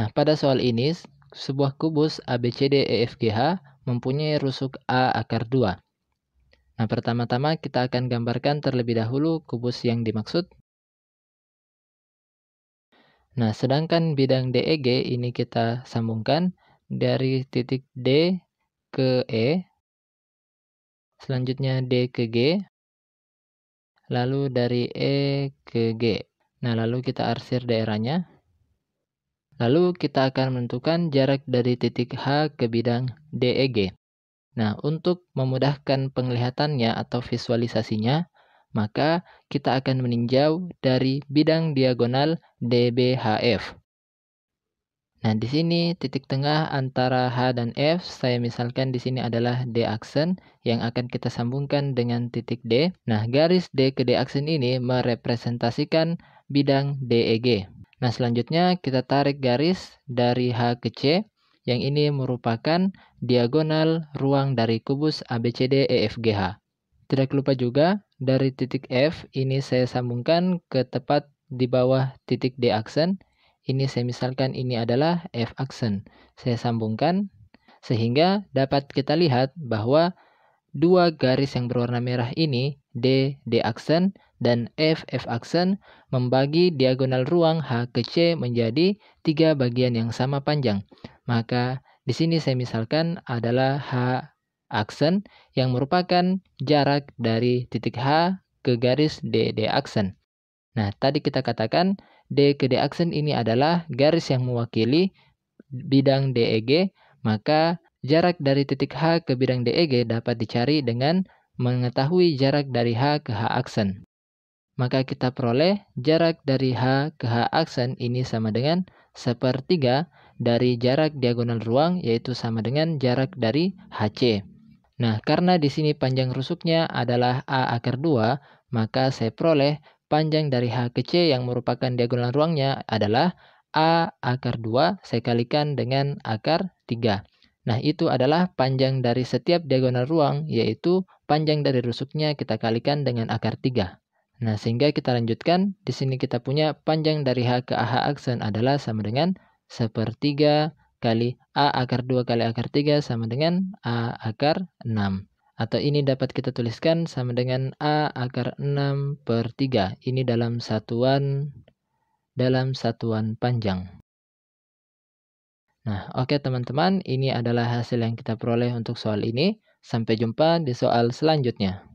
Nah, pada soal ini, sebuah kubus ABCDEFGH mempunyai rusuk A akar 2. Nah, pertama-tama kita akan gambarkan terlebih dahulu kubus yang dimaksud. Nah, sedangkan bidang DEG ini kita sambungkan dari titik D ke E, selanjutnya D ke G, lalu dari E ke G. Nah, lalu kita arsir daerahnya. Lalu kita akan menentukan jarak dari titik H ke bidang DEG. Nah, untuk memudahkan penglihatannya atau visualisasinya, maka kita akan meninjau dari bidang diagonal DBHF. Nah, di sini titik tengah antara H dan F, saya misalkan di sini adalah D aksen yang akan kita sambungkan dengan titik D. Nah, garis D ke D aksen ini merepresentasikan bidang DEG. Nah, selanjutnya kita tarik garis dari H ke C, yang ini merupakan diagonal ruang dari kubus ABCD EFGH. Tidak lupa juga, dari titik F ini saya sambungkan ke tepat di bawah titik D aksen. Ini saya misalkan ini adalah F aksen. Saya sambungkan sehingga dapat kita lihat bahwa dua garis yang berwarna merah ini D D aksen dan F F aksen membagi diagonal ruang H ke C menjadi tiga bagian yang sama panjang. Maka di sini saya misalkan adalah H aksen yang merupakan jarak dari titik H ke garis D D aksen. Nah, tadi kita katakan D ke D aksen ini adalah garis yang mewakili bidang DEG, maka jarak dari titik H ke bidang DEG dapat dicari dengan mengetahui jarak dari H ke H aksen maka kita peroleh jarak dari H ke H aksen ini sama dengan sepertiga dari jarak diagonal ruang, yaitu sama dengan jarak dari HC. Nah, karena di sini panjang rusuknya adalah A akar 2, maka saya peroleh panjang dari H ke C yang merupakan diagonal ruangnya adalah A akar 2 saya kalikan dengan akar 3. Nah, itu adalah panjang dari setiap diagonal ruang, yaitu panjang dari rusuknya kita kalikan dengan akar 3. Nah, sehingga kita lanjutkan, di sini kita punya panjang dari H ke AH aksen adalah sama dengan sepertiga kali A akar 2 kali akar 3 sama dengan A akar 6. Atau ini dapat kita tuliskan sama dengan A akar 6 per 3. Ini dalam satuan dalam satuan panjang. Nah, oke okay, teman-teman, ini adalah hasil yang kita peroleh untuk soal ini. Sampai jumpa di soal selanjutnya.